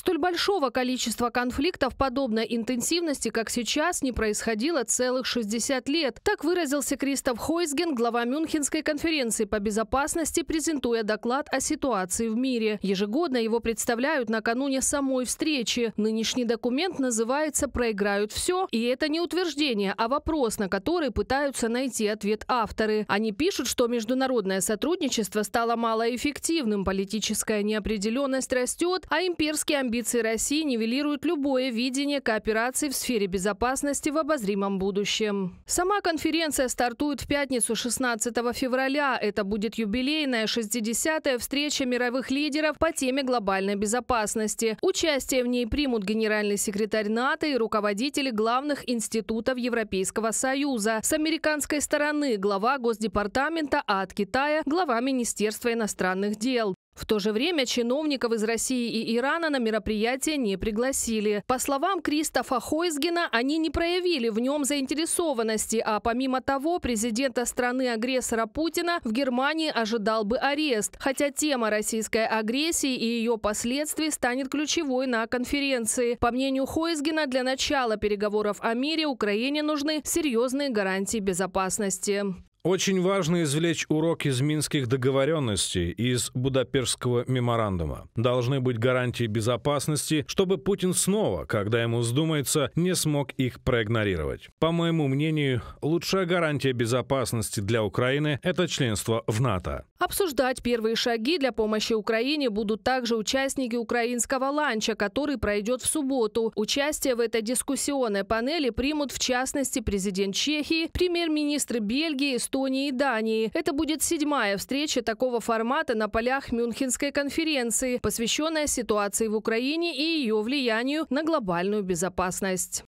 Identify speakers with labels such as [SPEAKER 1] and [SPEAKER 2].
[SPEAKER 1] Столь большого количества конфликтов подобной интенсивности, как сейчас, не происходило целых 60 лет. Так выразился Кристоф Хойсген, глава Мюнхенской конференции по безопасности, презентуя доклад о ситуации в мире. Ежегодно его представляют накануне самой встречи. Нынешний документ называется «Проиграют все». И это не утверждение, а вопрос, на который пытаются найти ответ авторы. Они пишут, что международное сотрудничество стало малоэффективным, политическая неопределенность растет, а имперские амбиции амбиции России нивелируют любое видение кооперации в сфере безопасности в обозримом будущем. Сама конференция стартует в пятницу 16 февраля. Это будет юбилейная 60-я встреча мировых лидеров по теме глобальной безопасности. Участие в ней примут генеральный секретарь НАТО и руководители главных институтов Европейского Союза. С американской стороны глава Госдепартамента, а от Китая глава Министерства иностранных дел. В то же время чиновников из России и Ирана на мероприятие не пригласили. По словам Кристофа Хойзгена, они не проявили в нем заинтересованности, а помимо того, президента страны-агрессора Путина в Германии ожидал бы арест, хотя тема российской агрессии и ее последствий станет ключевой на конференции. По мнению Хойзгена, для начала переговоров о мире Украине нужны серьезные гарантии безопасности.
[SPEAKER 2] Очень важно извлечь урок из минских договоренностей из Будапештского меморандума. Должны быть гарантии безопасности, чтобы Путин снова, когда ему вздумается, не смог их проигнорировать. По моему мнению, лучшая гарантия безопасности для Украины – это членство в НАТО.
[SPEAKER 1] Обсуждать первые шаги для помощи Украине будут также участники украинского ланча, который пройдет в субботу. Участие в этой дискуссионной панели примут в частности президент Чехии, премьер-министр Бельгии, Эстонии и Дании. Это будет седьмая встреча такого формата на полях Мюнхенской конференции, посвященная ситуации в Украине и ее влиянию на глобальную безопасность.